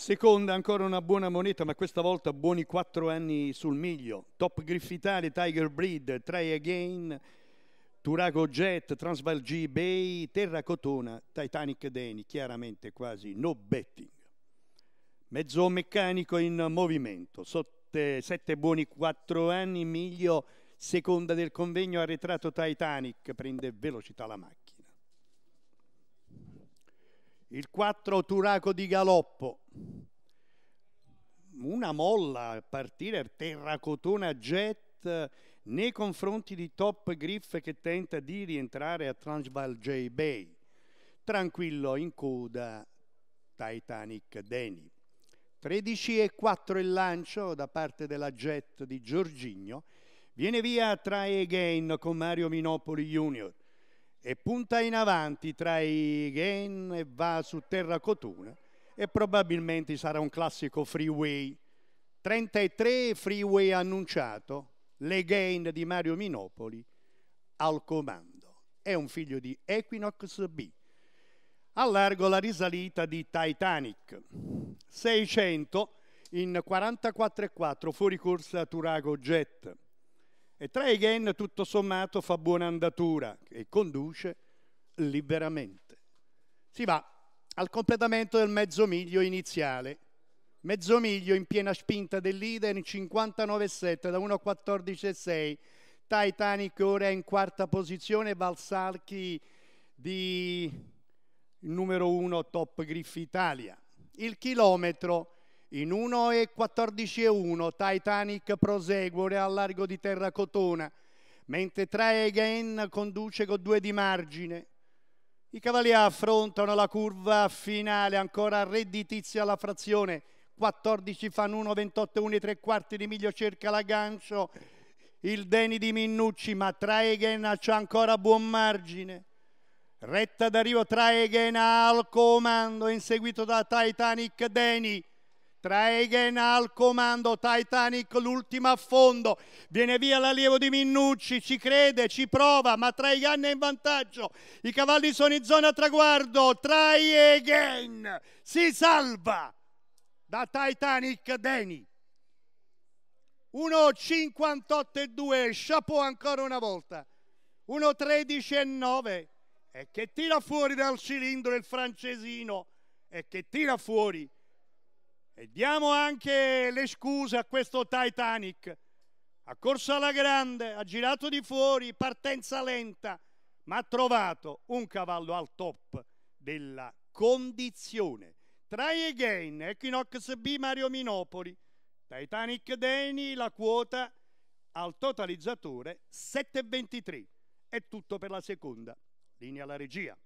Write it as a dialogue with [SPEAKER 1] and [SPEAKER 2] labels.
[SPEAKER 1] Seconda ancora una buona moneta, ma questa volta buoni 4 anni sul miglio. Top Griff Tiger Breed, Try Again, Turago Jet, Transval G Bay, Terra Cotona, Titanic Deni, chiaramente quasi no betting. Mezzo meccanico in movimento, Sotte, sette buoni 4 anni, miglio, seconda del convegno, arretrato Titanic, prende velocità la macchina il 4 Turaco di Galoppo, una molla a partire Terracotona Jet nei confronti di Top Griff che tenta di rientrare a Transval J Bay. Tranquillo in coda Titanic Deni. 13 e 4 il lancio da parte della Jet di Giorgigno. Viene via tra Again con Mario Minopoli Junior e punta in avanti tra i gain e va su terra cotuna e probabilmente sarà un classico freeway. 33 freeway annunciato, le gain di Mario Minopoli al comando. È un figlio di Equinox B. Allargo la risalita di Titanic. 600 in 44 e 4 fuori corsa Turago Jet. E Treigen tutto sommato fa buona andatura e conduce liberamente. Si va al completamento del mezzo miglio iniziale. Mezzo miglio in piena spinta del leader in 59,7 da 1,14,6. Titanic ora è in quarta posizione, Valsalchi di numero 1 Top Griff Italia. Il chilometro in 1 e 14 e 1 Titanic prosegue al largo di Terra Cotona, mentre 3 Again conduce con 2 di margine. I cavalieri affrontano la curva finale, ancora redditizia la frazione, 14 fanno 1, 28 1 e 3 quarti di miglio cerca l'aggancio, il Deni di Minnucci, ma Traegen c'ha ancora buon margine. Retta d'arrivo Traegen al comando, inseguito da Titanic Deni. Traegen al comando, Titanic l'ultimo affondo, viene via l'allievo di Minnucci, ci crede, ci prova, ma Traegen è in vantaggio, i cavalli sono in zona traguardo, Traegen si salva da Titanic Deni. 1,58 e 2, chapeau ancora una volta, 1,13 e 9, e che tira fuori dal cilindro il francesino, e che tira fuori e diamo anche le scuse a questo Titanic. Ha corso alla grande, ha girato di fuori, partenza lenta, ma ha trovato un cavallo al top della condizione. Try again, Equinox B Mario Minopoli, Titanic Deni, la quota al totalizzatore 7,23. È tutto per la seconda. Linea alla regia.